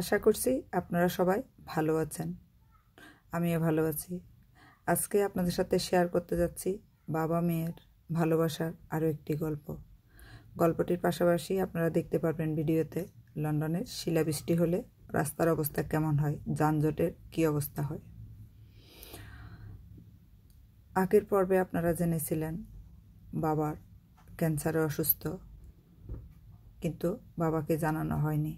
আশা করছি আপনারা সবাই ভালো আছেন আমিও ভালো আছি আজকে আপনাদের সাথে শেয়ার করতে যাচ্ছি বাবা মেয়ের ভালোবাসার আরও একটি গল্প গল্পটির পাশাপাশি আপনারা দেখতে পারবেন ভিডিওতে লন্ডনের শিলাবৃষ্টি হলে রাস্তার অবস্থা কেমন হয় যানজটের কী অবস্থা হয় আগের পর্বে আপনারা জেনেছিলেন বাবার ক্যান্সারে অসুস্থ কিন্তু বাবাকে জানানো হয়নি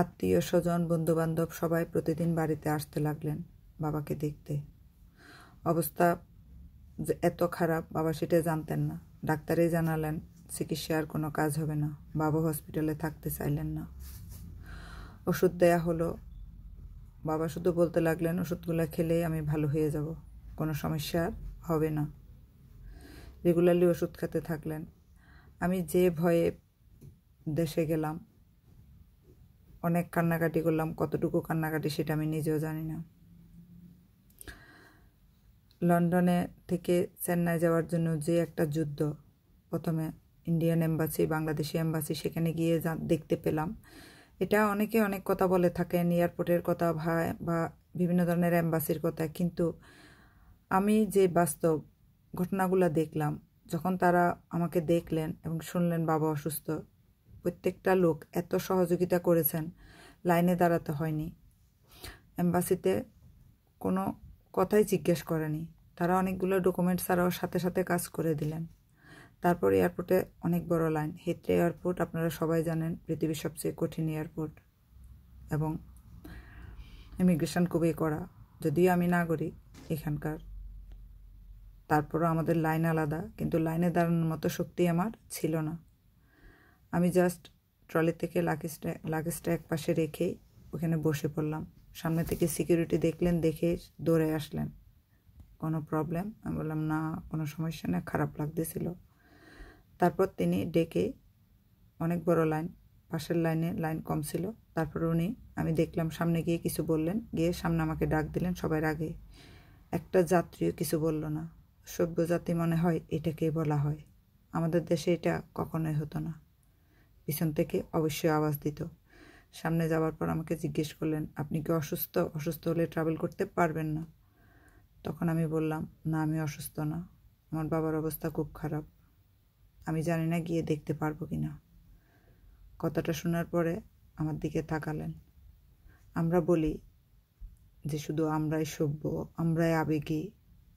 আত্মীয় স্বজন বন্ধুবান্ধব সবাই প্রতিদিন বাড়িতে আসতে লাগলেন বাবাকে দেখতে অবস্থা যে এত খারাপ বাবা সেটা জানতেন না ডাক্তারই জানালেন চিকিৎসার কোনো কাজ হবে না বাবা হসপিটালে থাকতে চাইলেন না ওষুধ দেয়া হলো বাবা শুধু বলতে লাগলেন ওষুধগুলো খেলেই আমি ভালো হয়ে যাব কোনো সমস্যা হবে না রেগুলারলি ওষুধ খেতে থাকলেন আমি যে ভয়ে দেশে গেলাম অনেক কান্নাকাটি করলাম কতটুকু কান্নাকাটি সেটা আমি নিজেও জানি না লন্ডনে থেকে চেন্নাই যাওয়ার জন্য যে একটা যুদ্ধ প্রথমে ইন্ডিয়ান এম্বাসি বাংলাদেশি এম্বাসি সেখানে গিয়ে দেখতে পেলাম এটা অনেকে অনেক কথা বলে থাকেন এয়ারপোর্টের কথা বা বিভিন্ন ধরনের এম্বাসির কথা কিন্তু আমি যে বাস্তব ঘটনাগুলো দেখলাম যখন তারা আমাকে দেখলেন এবং শুনলেন বাবা অসুস্থ প্রত্যেকটা লোক এত সহযোগিতা করেছেন লাইনে দাঁড়াতে হয়নি এম্বাসিতে কোনো কথাই জিজ্ঞেস করেনি তারা অনেকগুলো ডকুমেন্ট ছাড়াও সাথে সাথে কাজ করে দিলেন তারপর এয়ারপোর্টে অনেক বড় লাইন হেত্রে এয়ারপোর্ট আপনারা সবাই জানেন পৃথিবীর সবচেয়ে কঠিন এয়ারপোর্ট এবং ইমিগ্রেশন খুবই করা যদিও আমি নাগরিক এখানকার তারপরও আমাদের লাইন আলাদা কিন্তু লাইনে দাঁড়ানোর মতো শক্তি আমার ছিল না আমি জাস্ট ট্রলি থেকে লাগেজটা লাগেজটা এক পাশে রেখেই ওখানে বসে পড়লাম সামনে থেকে সিকিউরিটি দেখলেন দেখে দৌড়ে আসলেন কোনো প্রবলেম আমি বললাম না কোনো সমস্যা না খারাপ লাগতেছিল তারপর তিনি ডেকে অনেক বড় লাইন পাশের লাইনে লাইন কম ছিল তারপর উনি আমি দেখলাম সামনে গিয়ে কিছু বললেন গিয়ে সামনে আমাকে ডাক দিলেন সবার আগে একটা যাত্রীও কিছু বলল না সভ্য জাতি মনে হয় এটাকে বলা হয় আমাদের দেশে এটা কখনোই হতো না পিছন থেকে অবশ্যই আওয়াজ দিত সামনে যাওয়ার পর আমাকে জিজ্ঞেস করলেন আপনি কি অসুস্থ অসুস্থ হলে ট্রাভেল করতে পারবেন না তখন আমি বললাম না আমি অসুস্থ না আমার বাবার অবস্থা খুব খারাপ আমি জানি না গিয়ে দেখতে পারবো কি না কথাটা শোনার পরে আমার দিকে তাকালেন আমরা বলি যে শুধু আমরাই সভ্য আমরাই আবেগী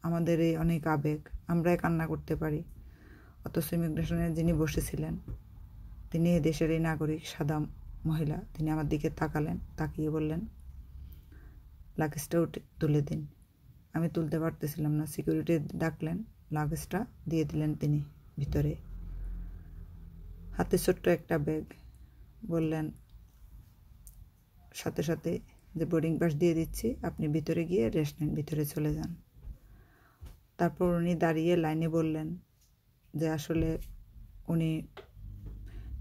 আমাদের এই অনেক আবেগ আমরাই কান্না করতে পারি অথচ ইমিগ্রেশনে যিনি বসেছিলেন তিনি দেশের এই নাগরিক সাদা মহিলা তিনি আমার দিকে তাকালেন তাকিয়ে বললেন লাগেজটা উঠে তুলে দিন আমি তুলতে পারতেছিলাম না সিকিউরিটি ডাকলেন লাগেজটা দিয়ে দিলেন তিনি ভিতরে হাতে ছোট্ট একটা ব্যাগ বললেন সাথে সাথে যে বোর্ডিং পাস দিয়ে দিচ্ছি আপনি ভিতরে গিয়ে রেস্ট নিন ভিতরে চলে যান তারপর উনি দাঁড়িয়ে লাইনে বললেন যে আসলে উনি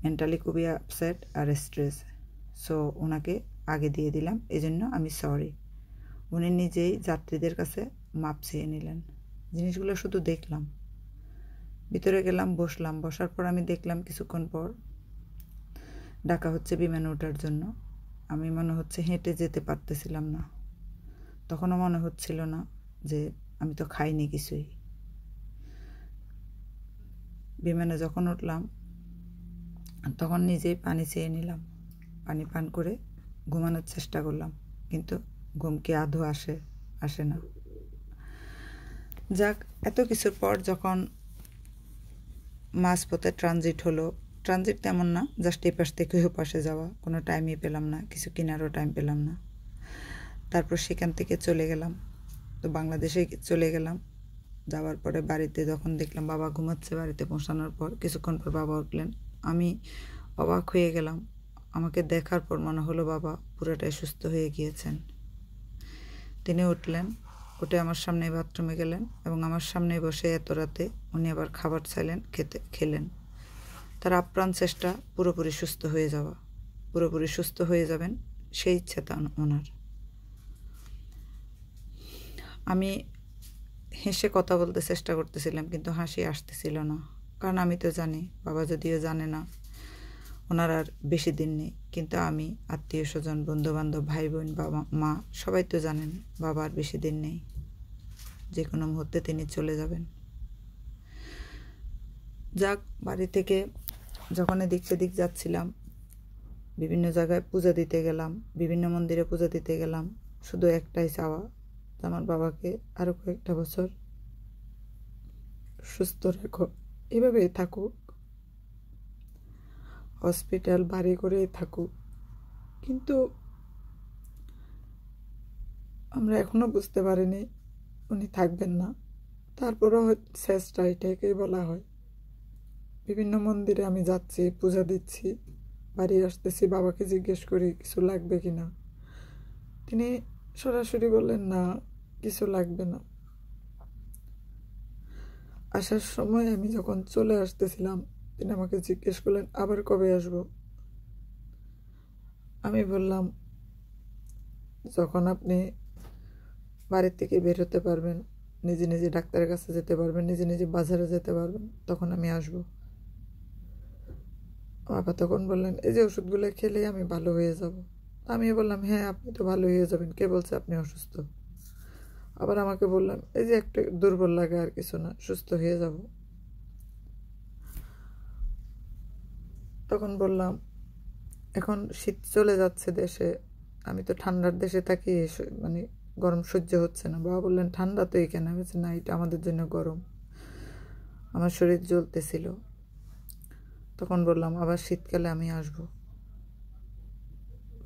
মেন্টালি খুবই আপসেট আর স্ট্রেস সো ওনাকে আগে দিয়ে দিলাম এজন্য আমি সরি উনি নিজেই যাত্রীদের কাছে মাপ চেয়ে নিলেন জিনিসগুলো শুধু দেখলাম ভিতরে গেলাম বসলাম বসার পর আমি দেখলাম কিছুক্ষণ পর ডাকা হচ্ছে বিমানে ওঠার জন্য আমি মনে হচ্ছে হেঁটে যেতে পারতেছিলাম না তখনও মনে হচ্ছিল না যে আমি তো খাইনি কিছুই বিমানে যখন উঠলাম তখন নিজেই পানি চেয়ে নিলাম পানি পান করে ঘুমানোর চেষ্টা করলাম কিন্তু ঘুমকে আধো আসে আসে না যাক এত কিছুর পর যখন মাঝপথে ট্রানজিট হলো ট্রানজিট তেমন না জাস্ট এই পাশ থেকে ও পাশে যাওয়া কোনো টাইমই পেলাম না কিছু কেনারও টাইম পেলাম না তারপর সেখান থেকে চলে গেলাম তো বাংলাদেশে চলে গেলাম যাওয়ার পরে বাড়িতে যখন দেখলাম বাবা ঘুমাচ্ছে বাড়িতে পৌঁছানোর পর কিছুক্ষণ পর বাবা উঠলেন আমি অবাক হয়ে গেলাম আমাকে দেখার পর মনে হলো বাবা পুরোটাই সুস্থ হয়ে গিয়েছেন তিনি উঠলেন উঠে আমার সামনে বাথরুমে গেলেন এবং আমার সামনে বসে এত রাতে উনি আবার খাবার চাইলেন খেতে খেলেন তার আপ্রাণ চেষ্টা পুরোপুরি সুস্থ হয়ে যাওয়া পুরোপুরি সুস্থ হয়ে যাবেন সেই ইচ্ছা তা ওনার আমি হেসে কথা বলতে চেষ্টা করতেছিলাম কিন্তু হাসি আসতেছিল না কারণ আমি তো জানি বাবা যদিও জানে না ওনার আর বেশি দিন নেই কিন্তু আমি আত্মীয় স্বজন বন্ধুবান্ধব ভাই বোন বাবা মা সবাই তো জানেন বাবা আর বেশি দিন নেই যে কোনো মুহূর্তে তিনি চলে যাবেন যাক বাড়ি থেকে যখন এদিক সেদিক যাচ্ছিলাম বিভিন্ন জায়গায় পূজা দিতে গেলাম বিভিন্ন মন্দিরে পূজা দিতে গেলাম শুধু একটাই চাওয়া আমার বাবাকে আরও কয়েকটা বছর সুস্থ রাখো এভাবে থাকুক হসপিটাল বাড়ি করে থাকুক কিন্তু আমরা এখনও বুঝতে পারিনি উনি থাকবেন না তারপরও শেষটা এটাকেই বলা হয় বিভিন্ন মন্দিরে আমি যাচ্ছি পূজা দিচ্ছি বাড়ি আসতেছি বাবাকে জিজ্ঞেস করি কিছু লাগবে কি না তিনি সরাসরি বললেন না কিছু লাগবে না আসার সময় আমি যখন চলে আসতেছিলাম তিনি আমাকে জিজ্ঞেস করলেন আবার কবে আসব আমি বললাম যখন আপনি বাড়ির থেকে বের হতে পারবেন নিজে নিজে ডাক্তারের কাছে যেতে পারবেন নিজে নিজে বাজারে যেতে পারবেন তখন আমি আসব বাবা তখন বললেন এই যে ওষুধগুলো খেলেই আমি ভালো হয়ে যাব আমি বললাম হ্যাঁ আপনি তো ভালো হয়ে যাবেন কে বলছে আপনি অসুস্থ আবার আমাকে বললাম এই যে একটা দুর্বল লাগে আর কিছু না সুস্থ হয়ে যাব তখন বললাম এখন শীত চলে যাচ্ছে দেশে আমি তো ঠান্ডার দেশে থাকি মানে গরম সহ্য হচ্ছে না বাবা বললেন ঠান্ডা তো এখানে আমি না এটা আমাদের জন্য গরম আমার শরীর জ্বলতেছিল তখন বললাম আবার শীতকালে আমি আসব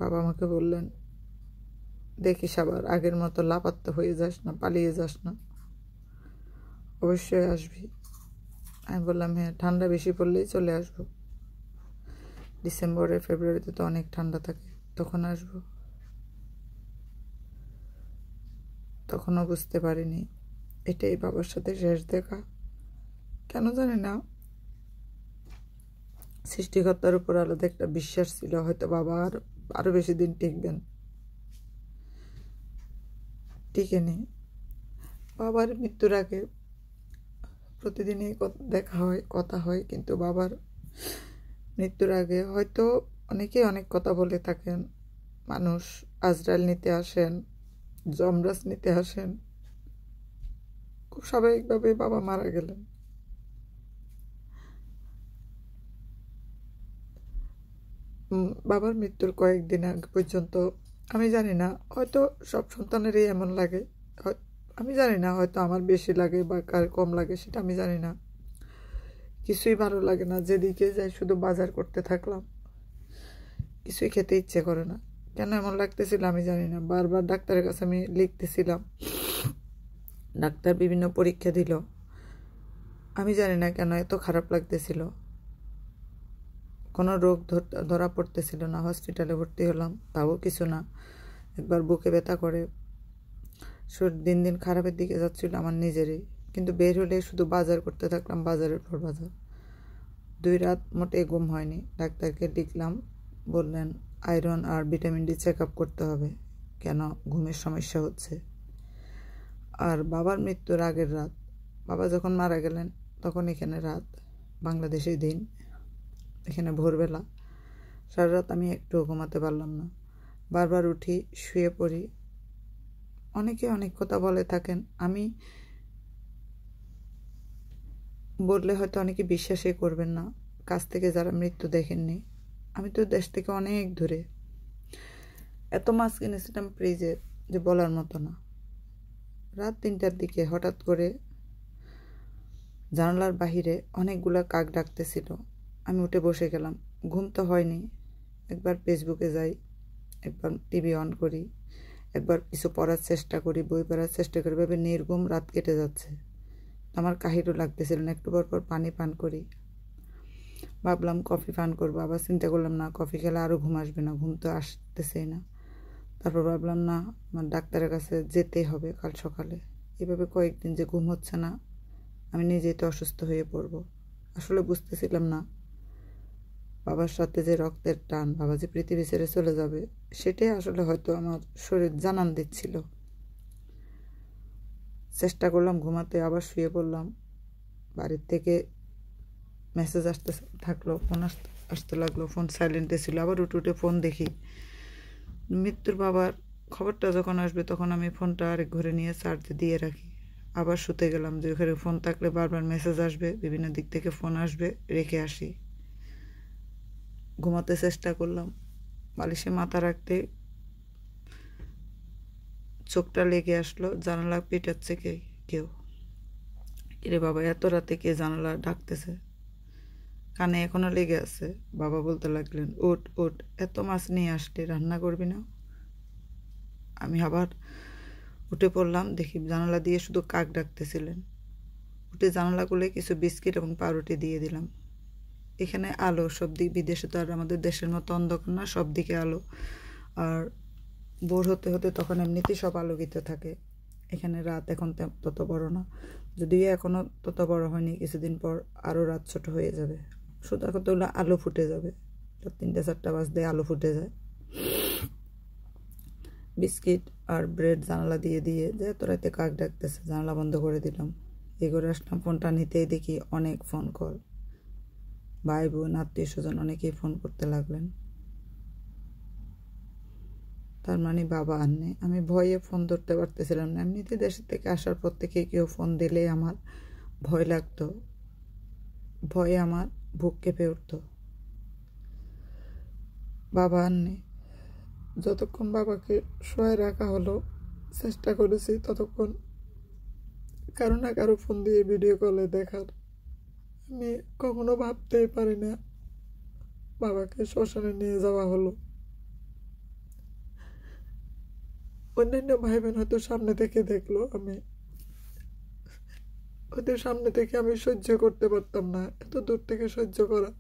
বাবা আমাকে বললেন দেখিস আবার আগের মতো লাপাত্ত হয়ে যাস না পালিয়ে যাস না অবশ্যই আসবি আমি বললাম হ্যাঁ ঠান্ডা বেশি পড়লেই চলে আসব ডিসেম্বরে ফেব্রুয়ারিতে তো অনেক ঠান্ডা থাকে তখন আসব তখনও বুঝতে পারিনি এটাই বাবার সাথে শেষ দেখা কেন জানি না সৃষ্টিকর্তার উপর আলাদা একটা বিশ্বাস ছিল হয়তো বাবা আর আরও বেশি দিন টিকবেন টিকে নেই বাবার মৃত্যুর আগে প্রতিদিনই দেখা হয় কথা হয় কিন্তু বাবার মৃত্যুর আগে হয়তো অনেকেই অনেক কথা বলে থাকেন মানুষ আজরাল নিতে আসেন জমরাজ নিতে আসেন খুব স্বাভাবিকভাবে বাবা মারা গেলেন বাবার মৃত্যুর কয়েকদিন আগে পর্যন্ত আমি জানি না হয়তো সব সন্তানেরই এমন লাগে আমি জানি না হয়তো আমার বেশি লাগে বা কার কম লাগে সেটা আমি জানি না কিছুই ভালো লাগে না যেদিকে যাই শুধু বাজার করতে থাকলাম কিছুই খেতে ইচ্ছে করে না কেন এমন লাগতেছিল আমি জানি না বারবার ডাক্তারের কাছে আমি লিখতেছিলাম ডাক্তার বিভিন্ন পরীক্ষা দিল আমি জানি না কেন এত খারাপ লাগতেছিল কোনো রোগ ধরা পড়তেছিল না হসপিটালে ভর্তি হলাম তাও কিছু না একবার বুকে ব্যথা করে শরীর দিন দিন খারাপের দিকে যাচ্ছিল আমার নিজেরই কিন্তু বের হলে শুধু বাজার করতে থাকলাম বাজারের পর বাজার দুই রাত মোটে ঘুম হয়নি ডাক্তারকে লিখলাম বললেন আয়রন আর ভিটামিন ডি চেক আপ করতে হবে কেন ঘুমের সমস্যা হচ্ছে আর বাবার মৃত্যুর আগের রাত বাবা যখন মারা গেলেন তখন এখানে রাত বাংলাদেশে দিন এখানে ভোরবেলা সারা রাত আমি একটু ঘুমাতে পারলাম না বারবার উঠি শুয়ে পড়ি অনেকে অনেক কথা বলে থাকেন আমি বললে হয়তো অনেকে বিশ্বাসই করবেন না কাছ থেকে যারা মৃত্যু দেখেননি আমি তো দেশ থেকে অনেক দূরে এত মাছ কিনেছিলাম ফ্রিজে যে বলার মতো না রাত তিনটার দিকে হঠাৎ করে জানালার বাহিরে অনেকগুলা কাক ডাকতেছিল আমি উঠে বসে গেলাম ঘুম তো হয়নি একবার ফেসবুকে যাই একবার টিভি অন করি একবার কিছু পড়ার চেষ্টা করি বই পড়ার চেষ্টা করি ভাবে নির্ঘুম রাত কেটে যাচ্ছে আমার কাহিরও লাগতেছিল না একটু পর পর পানি পান করি ভাবলাম কফি পান করবো আবার চিন্তা করলাম না কফি খেলে আরও ঘুম আসবে না ঘুম তো আসতেছেই না তারপর ভাবলাম না আমার ডাক্তারের কাছে যেতে হবে কাল সকালে এভাবে কয়েকদিন যে ঘুম হচ্ছে না আমি নিজেই তো অসুস্থ হয়ে পড়বো আসলে বুঝতেছিলাম না বাবার সাথে যে রক্তের টান বাবা যে পৃথিবী ছেড়ে চলে যাবে সেটাই আসলে হয়তো আমার শরীর জানান দিচ্ছিল চেষ্টা করলাম ঘুমাতে আবার শুয়ে পড়লাম বাড়ির থেকে মেসেজ আসতে থাকলো ফোন আসতে আসতে লাগলো ফোন সাইলেন্টে ছিল আবার উঠে উঠে ফোন দেখি মৃত্যুর বাবার খবরটা যখন আসবে তখন আমি ফোনটা আরেক ঘরে নিয়ে চার্জে দিয়ে রাখি আবার শুতে গেলাম যে ওখানে ফোন থাকলে বারবার মেসেজ আসবে বিভিন্ন দিক থেকে ফোন আসবে রেখে আসি ঘুমাতে চেষ্টা করলাম বালিশে মাথা রাখতে চোখটা লেগে আসলো জানালা পেটাচ্ছে কে কেউ এরে বাবা এত রাতে কে জানালা ডাকতেছে কানে এখনও লেগে আছে বাবা বলতে লাগলেন ওট ওট এত মাছ নিয়ে আসলে রান্না করবি না আমি আবার উঠে পড়লাম দেখি জানালা দিয়ে শুধু কাক ডাকতেছিলেন উঠে জানালা খুলে কিছু বিস্কিট এবং পাউরুটি দিয়ে দিলাম এখানে আলো সব দিক বিদেশে তো আর আমাদের দেশের মতো অন্ধকার না সব দিকে আলো আর বোর হতে হতে তখন এমনিতেই সব আলোকিত থাকে এখানে রাত এখন তত বড় না যদিও এখনও তত বড় হয়নি কিছুদিন পর আরও রাত ছোট হয়ে যাবে শুধু এখন তো আলো ফুটে যাবে তিনটে চারটা দিয়ে আলো ফুটে যায় বিস্কিট আর ব্রেড জানালা দিয়ে দিয়ে যে এত রাতে কাক ডাকতেছে জানালা বন্ধ করে দিলাম এগোর করে আসলাম ফোনটা নিতেই দেখি অনেক ফোন কল ভাই বোন আত্মীয় স্বজন অনেকেই ফোন করতে লাগলেন তার মানে বাবা আর নেই আমি ভয়ে ফোন ধরতে পারতেছিলাম না এমনিতে দেশের থেকে আসার পর থেকে কেউ ফোন দিলেই আমার ভয় লাগতো ভয়ে আমার বুক কেঁপে উঠত বাবা আর নেই যতক্ষণ বাবাকে শোয়ে রাখা হলো চেষ্টা করেছি ততক্ষণ কারো না কারো ফোন দিয়ে ভিডিও কলে দেখার আমি কখনো ভাবতেই পারি না বাবাকে শ্মশানে নিয়ে যাওয়া হলো অন্যান্য ভাই বোন হয়তো সামনে থেকে দেখলো আমি ওদের সামনে থেকে আমি সহ্য করতে পারতাম না এত দূর থেকে সহ্য করা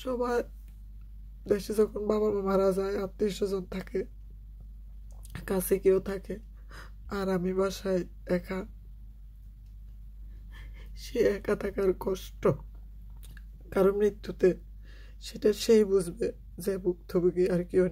সবার দেশে যখন বাবা মা মারা যায় আত্মীয় স্বজন থাকে কাছে কেউ থাকে আর আমি বাসায় একা সে একা থাকার কষ্ট কারো মৃত্যুতে সেটা সেই বুঝবে যে ভুক্তভোগী আর কেউ